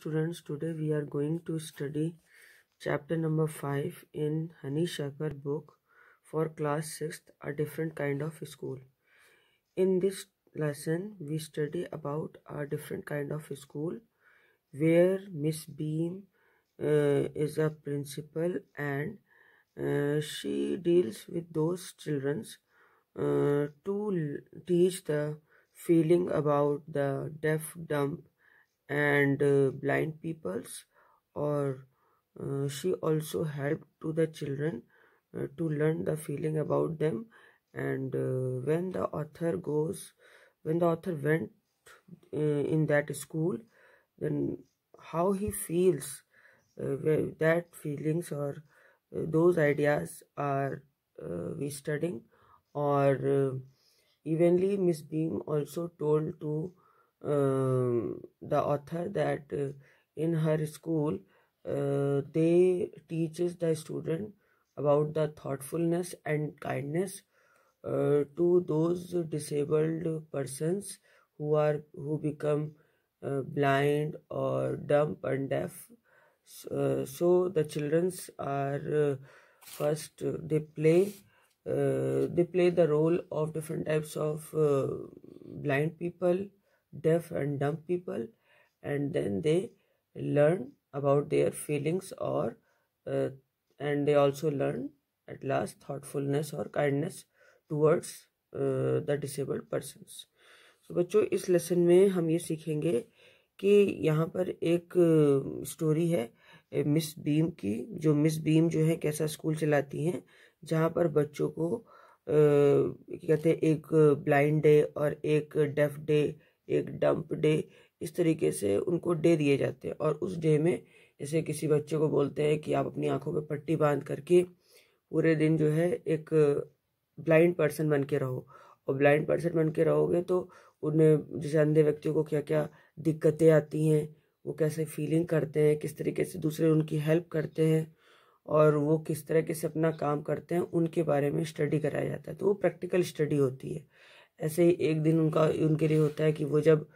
students today we are going to study chapter number 5 in honey shaker book for class 6th a different kind of school in this lesson we study about a different kind of school where miss beam uh, is a principal and uh, she deals with those children uh, to teach the feeling about the deaf dumb and uh, blind peoples or uh, she also helped to the children uh, to learn the feeling about them and uh, when the author goes when the author went uh, in that school then how he feels uh, that feelings or those ideas are we studying or evenly miss beam also told to um, the author that uh, in her school uh, they teaches the student about the thoughtfulness and kindness uh, to those disabled persons who are who become uh, blind or dumb and deaf so, uh, so the childrens are first they play they play the role of different types of blind people deaf and dumb people and then they learn about their feelings or uh, and they also learn at last thoughtfulness or kindness towards the disabled persons so बच्चों इस lesson में हम ये सीखेंगे कि यहाँ पर एक स्टोरी है मिस बीम की जो मिस बीम जो है कैसा स्कूल चलाती हैं जहाँ पर बच्चों को कहते हैं एक ब्लाइंड डे और एक डेफ डे एक डंप डे इस तरीके से उनको डे दिए जाते हैं और उस डे में जैसे किसी बच्चे को बोलते हैं कि आप अपनी आंखों पर पट्टी बांध करके पूरे दिन जो है एक ब्लाइंड पर्सन बन के रहो और ब्लाइंड पर्सन बन के रहोगे तो उन्हें जैसे अंधे व्यक्तियों को क्या क्या दिक्कतें आती हैं वो कैसे फीलिंग करते हैं किस तरीके से दूसरे उनकी हेल्प करते हैं और वो किस तरीके से अपना काम करते हैं उनके बारे में स्टडी कराया जाता है तो वो प्रैक्टिकल स्टडी होती है ऐसे ही एक दिन उनका उनके लिए होता है कि वो जब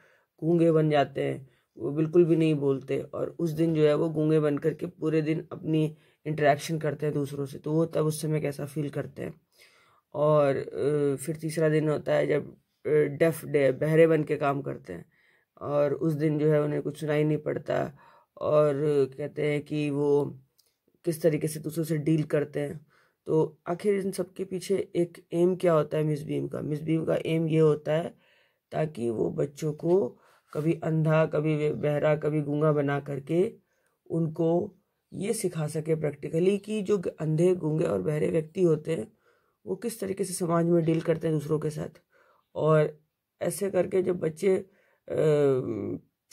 गूंगे बन जाते हैं वो बिल्कुल भी नहीं बोलते और उस दिन जो है वो गूंगे बन करके पूरे दिन अपनी इंटरेक्शन करते हैं दूसरों से तो वो तब उस समय कैसा फील करते हैं और फिर तीसरा दिन होता है जब डेफ डे बहरे बन के काम करते हैं और उस दिन जो है उन्हें कुछ सुनाई नहीं पड़ता और कहते हैं कि वो किस तरीके से दूसरों से डील करते हैं तो आखिर इन सब के पीछे एक एम क्या होता है मिस भीम का मिस भीम का एम ये होता है ताकि वो बच्चों को कभी अंधा कभी बहरा कभी गूंगा बना करके उनको ये सिखा सके प्रैक्टिकली कि जो अंधे गूंगे और बहरे व्यक्ति होते हैं वो किस तरीके से समाज में डील करते हैं दूसरों के साथ और ऐसे करके जब बच्चे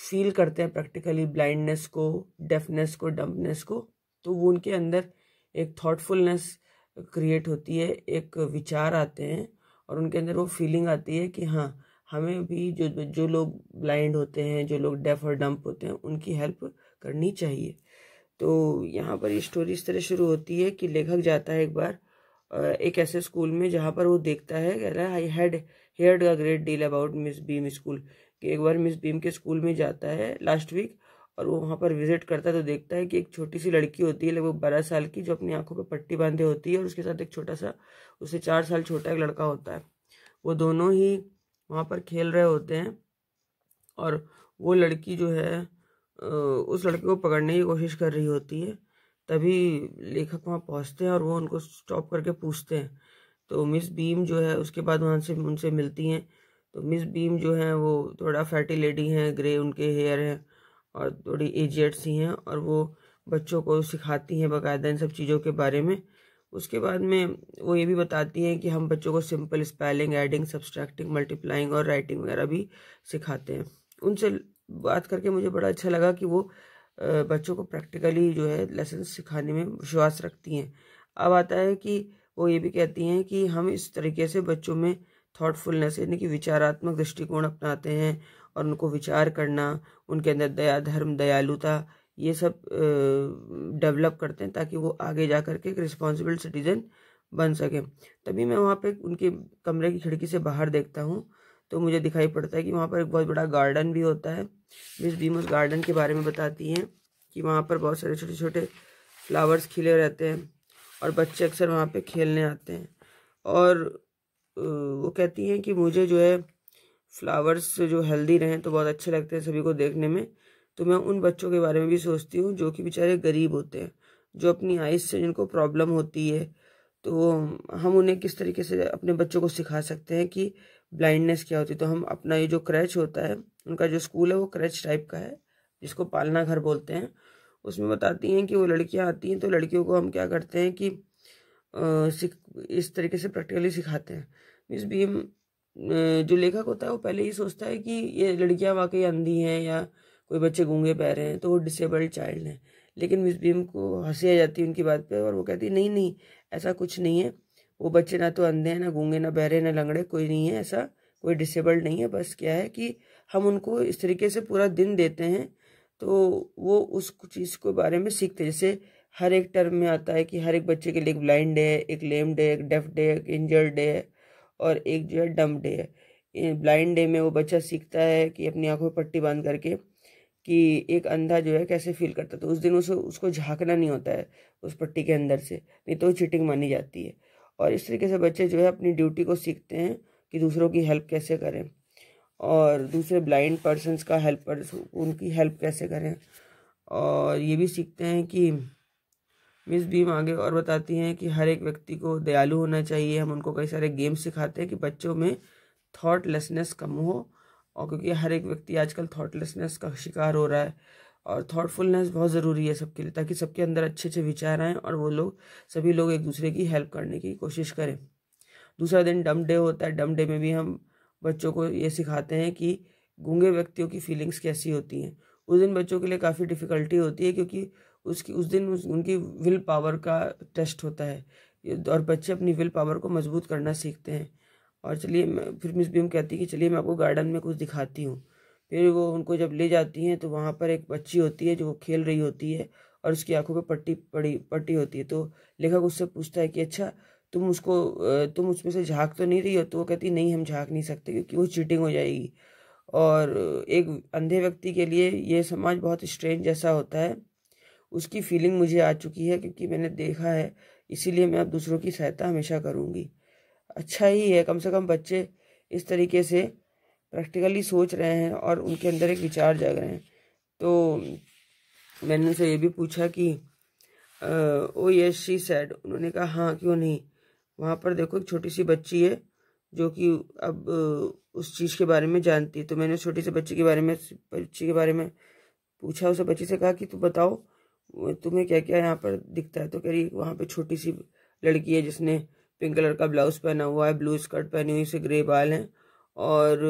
फील करते हैं प्रैक्टिकली ब्लाइंडनेस को डेफनेस को डम्पनेस को तो वो उनके अंदर एक थाटफुलनेस क्रिएट होती है एक विचार आते हैं और उनके अंदर वो फीलिंग आती है कि हाँ हमें भी जो जो लोग ब्लाइंड होते हैं जो लोग डेफ और डम्प होते हैं उनकी हेल्प करनी चाहिए तो यहाँ पर स्टोरी इस तरह शुरू होती है कि लेखक जाता है एक बार एक ऐसे स्कूल में जहाँ पर वो देखता है कह रहा है I had hear a great deal about Miss Beam school कि एक बार मिस बीम के स्कूल में जाता है लास्ट वीक और वो वहाँ पर विजिट करता है तो देखता है कि एक छोटी सी लड़की होती है लगभग बारह साल की जो अपनी आंखों पर पट्टी बांधे होती है और उसके साथ एक छोटा सा उससे चार साल छोटा एक लड़का होता है वो दोनों ही वहाँ पर खेल रहे होते हैं और वो लड़की जो है उस लड़के को पकड़ने की कोशिश कर रही होती है तभी लेखक वहाँ पहुँचते हैं और वो उनको स्टॉप करके पूछते हैं तो मिस बीम जो है उसके बाद वहाँ से उनसे मिलती हैं तो मिस बीम जो है वो थोड़ा फैटी लेडी हैं ग्रे उनके हेयर हैं और थोड़ी एजेड सी हैं और वो बच्चों को सिखाती हैं बाकायदा इन सब चीज़ों के बारे में उसके बाद में वो ये भी बताती हैं कि हम बच्चों को simple spelling adding subtracting multiplying और राइटिंग वगैरह भी सिखाते हैं उनसे बात करके मुझे बड़ा अच्छा लगा कि वो बच्चों को प्रैक्टिकली जो है लेसन सिखाने में विश्वास रखती हैं अब आता है कि वो ये भी कहती हैं कि हम इस तरीके से बच्चों में थाटफुलनेस यानी कि विचारात्मक दृष्टिकोण अपनाते हैं और उनको विचार करना उनके अंदर दया धर्म दयालुता ये सब डेवलप करते हैं ताकि वो आगे जा करके एक रिस्पॉन्सिबल सिटीज़न बन सके तभी मैं वहाँ पे उनके कमरे की खिड़की से बाहर देखता हूँ तो मुझे दिखाई पड़ता है कि वहाँ पर एक बहुत बड़ा गार्डन भी होता है मिस बीम उस गार्डन के बारे में बताती हैं कि वहाँ पर बहुत सारे छोटे छोटे फ्लावर्स खिले रहते हैं और बच्चे अक्सर वहाँ पर खेलने आते हैं और वो कहती हैं कि मुझे जो है फ्लावर्स जो हेल्दी रहें तो बहुत अच्छे लगते हैं सभी को देखने में तो मैं उन बच्चों के बारे में भी सोचती हूँ जो कि बेचारे गरीब होते हैं जो अपनी आइज से जिनको प्रॉब्लम होती है तो हम उन्हें किस तरीके से अपने बच्चों को सिखा सकते हैं कि ब्लाइंडनेस क्या होती है तो हम अपना ये जो क्रैच होता है उनका जो स्कूल है वो क्रैच टाइप का है जिसको पालना घर बोलते हैं उसमें बताती हैं कि वो लड़कियाँ आती हैं तो लड़कियों को हम क्या करते हैं कि आ, इस तरीके से प्रैक्टिकली सिखाते हैं मीन्स भीम जो लेखक होता है वो पहले ही सोचता है कि ये लड़कियां वाकई अंधी हैं या कोई बच्चे गूंगे पैर हैं तो वो डिसेबल्ड चाइल्ड हैं लेकिन मिस भीम को हंसी आ जाती है उनकी बात पे और वो कहती है नहीं नहीं ऐसा कुछ नहीं है वो बच्चे ना तो अंधे हैं ना गूंगे ना बहरे ना लंगड़े कोई नहीं है ऐसा कोई डिसेबल्ड नहीं है बस क्या है कि हम उनको इस तरीके से पूरा दिन देते हैं तो वो उस चीज़ के बारे में सीखते जैसे हर एक टर्म में आता है कि हर एक बच्चे के लिए एक ब्लाइंड डे एक लेम डे एक डेफ डे एक इंजर्ड डे और एक जो है डम्प डे है ब्लाइंड डे में वो बच्चा सीखता है कि अपनी आंखों पर पट्टी बांध करके कि एक अंधा जो है कैसे फील करता तो उस दिन उसे उसको झांकना नहीं होता है उस पट्टी के अंदर से नहीं तो चिटिंग मानी जाती है और इस तरीके से बच्चे जो है अपनी ड्यूटी को सीखते हैं कि दूसरों की हेल्प कैसे करें और दूसरे ब्लाइंड पर्सनस का हेल्प उनकी हेल्प कैसे करें और ये भी सीखते हैं कि मिस भीम आगे और बताती हैं कि हर एक व्यक्ति को दयालु होना चाहिए हम उनको कई सारे गेम्स सिखाते हैं कि बच्चों में थाटलेसनेस कम हो और क्योंकि हर एक व्यक्ति आजकल थाटलेसनेस का शिकार हो रहा है और थाटफुलनेस बहुत ज़रूरी है सबके लिए ताकि सबके अंदर अच्छे अच्छे विचार आएँ और वो लोग सभी लोग एक दूसरे की हेल्प करने की कोशिश करें दूसरा दिन डम डे होता है डम डे में भी हम बच्चों को ये सिखाते हैं कि गूंगे व्यक्तियों की फीलिंग्स कैसी होती हैं उस दिन बच्चों के लिए काफ़ी डिफ़िकल्टी होती है क्योंकि उसकी उस दिन उस, उनकी विल पावर का टेस्ट होता है और बच्चे अपनी विल पावर को मजबूत करना सीखते हैं और चलिए फिर मिस बीम कहती है कि चलिए मैं आपको गार्डन में कुछ दिखाती हूँ फिर वो उनको जब ले जाती हैं तो वहाँ पर एक बच्ची होती है जो खेल रही होती है और उसकी आंखों पे पट्टी पड़ी पट्टी होती है तो लेखक उससे पूछता है कि अच्छा तुम उसको तुम उसमें से झाँक तो नहीं रही हो तो वो कहती नहीं हम झाँक नहीं सकते क्योंकि वो चीटिंग हो जाएगी और एक अंधे व्यक्ति के लिए ये समाज बहुत स्ट्रेंज जैसा होता है उसकी फीलिंग मुझे आ चुकी है क्योंकि मैंने देखा है इसीलिए मैं अब दूसरों की सहायता हमेशा करूँगी अच्छा ही है कम से कम बच्चे इस तरीके से प्रैक्टिकली सोच रहे हैं और उनके अंदर एक विचार जाग रहे हैं तो मैंने उनसे ये भी पूछा कि ओ यस शी सैड उन्होंने कहा हाँ क्यों नहीं वहाँ पर देखो एक छोटी सी बच्ची है जो कि अब उस चीज़ के बारे में जानती है तो मैंने छोटी सी बच्ची के बारे में बच्ची के बारे में पूछा उस बच्ची से कहा कि तू बताओ तुम्हें क्या क्या यहाँ पर दिखता है तो कह रही वहाँ पे छोटी सी लड़की है जिसने पिंक कलर का ब्लाउज पहना हुआ है ब्लू स्कर्ट पहनी हुई से ग्रे बाल हैं और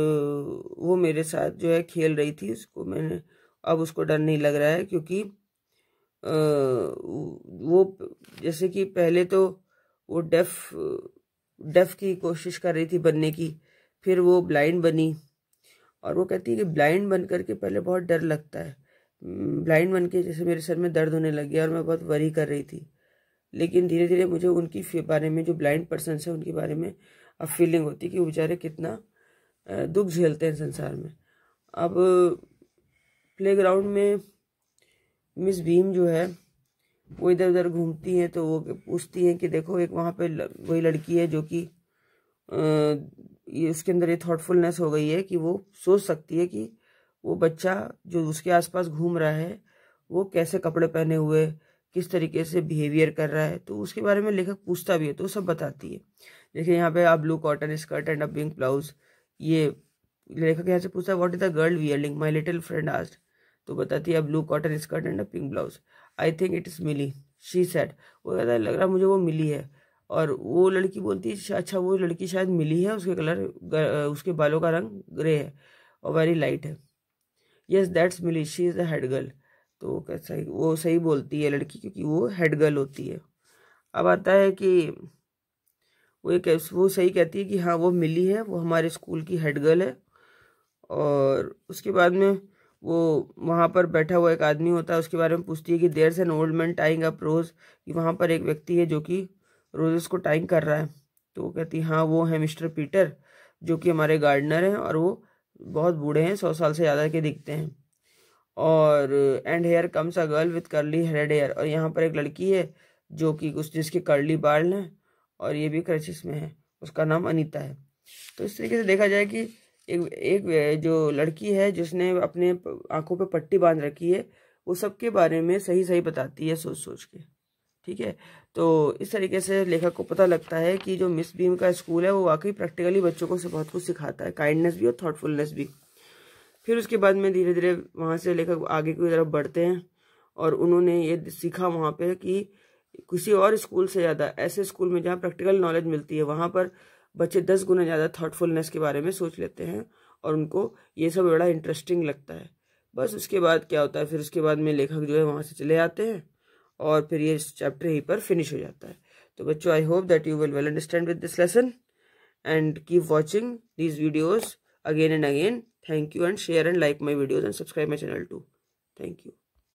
वो मेरे साथ जो है खेल रही थी उसको मैंने अब उसको डर नहीं लग रहा है क्योंकि वो जैसे कि पहले तो वो डेफ डेफ की कोशिश कर रही थी बनने की फिर वो ब्लाइंड बनी और वो कहती है कि ब्लाइंड बन करके पहले बहुत डर लगता है ब्लाइंड बन के जैसे मेरे सर में दर्द होने लग गया और मैं बहुत वरी कर रही थी लेकिन धीरे धीरे मुझे उनकी बारे में जो ब्लाइंड पर्सन है उनके बारे में अब फीलिंग होती कि वो बेचारे कितना दुख झेलते हैं संसार में अब प्ले में मिस भीम जो है वो इधर उधर घूमती हैं तो वो पूछती हैं कि देखो एक वहाँ पे वही लड़की है जो कि ये उसके अंदर ये थॉटफुलनेस हो गई है कि वो सोच सकती है कि वो बच्चा जो उसके आसपास घूम रहा है वो कैसे कपड़े पहने हुए किस तरीके से बिहेवियर कर रहा है तो उसके बारे में लेखक पूछता भी है तो सब बताती है देखिए यहाँ पे आप blue cotton skirt and a pink blouse ये लेखक यहाँ से पूछता है what is the girl wearing my little friend asked तो बताती है blue cotton skirt and a pink blouse I think it is Millie she said वो कहता है लग रहा मुझे वो मिली है और वो लड़की बोलती है अच्छा वो लड़की शायद मिली है उसके कलर उसके बालों का रंग ग्रे है और वेरी लाइट है yes that's Millie she is a head girl तो वो सही वो सही बोलती है लड़की क्योंकि वो हेड गर्ल होती है अब आता है कि वो एक वो सही कहती है कि हाँ वो मिली है वो हमारे स्कूल की हेड गर्ल है और उसके बाद में वो वहाँ पर बैठा हुआ एक आदमी होता है उसके बारे में पूछती है कि there's an old man tying up rose कि वहाँ पर एक व्यक्ति है जो कि रोजेस को टाइंग कर रहा है तो वो कहती है हाँ वो है मिस्टर पीटर जो कि हमारे गार्डनर हैं और वो बहुत बूढ़े हैं सौ साल से ज़्यादा के दिखते हैं और and here comes a girl with curly red hair और यहाँ पर एक लड़की है जो कि उस जिसके कर्ली बाल हैं और ये भी क्रचिस में है उसका नाम अनीता है तो इस तरीके से देखा जाए कि एक एक जो लड़की है जिसने अपने आंखों पर पट्टी बांध रखी है वो सबके बारे में सही सही बताती है सोच सोच के ठीक है तो इस तरीके से लेखक को पता लगता है कि जो मिस भीम का स्कूल है वो वाकई प्रैक्टिकली बच्चों को बहुत कुछ सिखाता है काइंडनेस भी और थॉटफुलनेस भी फिर उसके बाद में धीरे धीरे वहाँ से लेखक आगे की तरफ बढ़ते हैं और उन्होंने ये सीखा वहाँ पर कि किसी और स्कूल से ज़्यादा ऐसे स्कूल में जहाँ प्रैक्टिकल नॉलेज मिलती है वहाँ पर बच्चे दस गुना ज़्यादा थाटफुलनेस के बारे में सोच लेते हैं और उनको ये सब बड़ा इंटरेस्टिंग लगता है बस उसके बाद क्या होता है फिर उसके बाद में लेखक जो है वहाँ से चले आते हैं और फिर ये चैप्टर यहीं पर फिनिश हो जाता है तो बच्चों I hope that you will well understand with this lesson and keep watching these videos again and again thank you and share and like my videos and subscribe my channel to thank you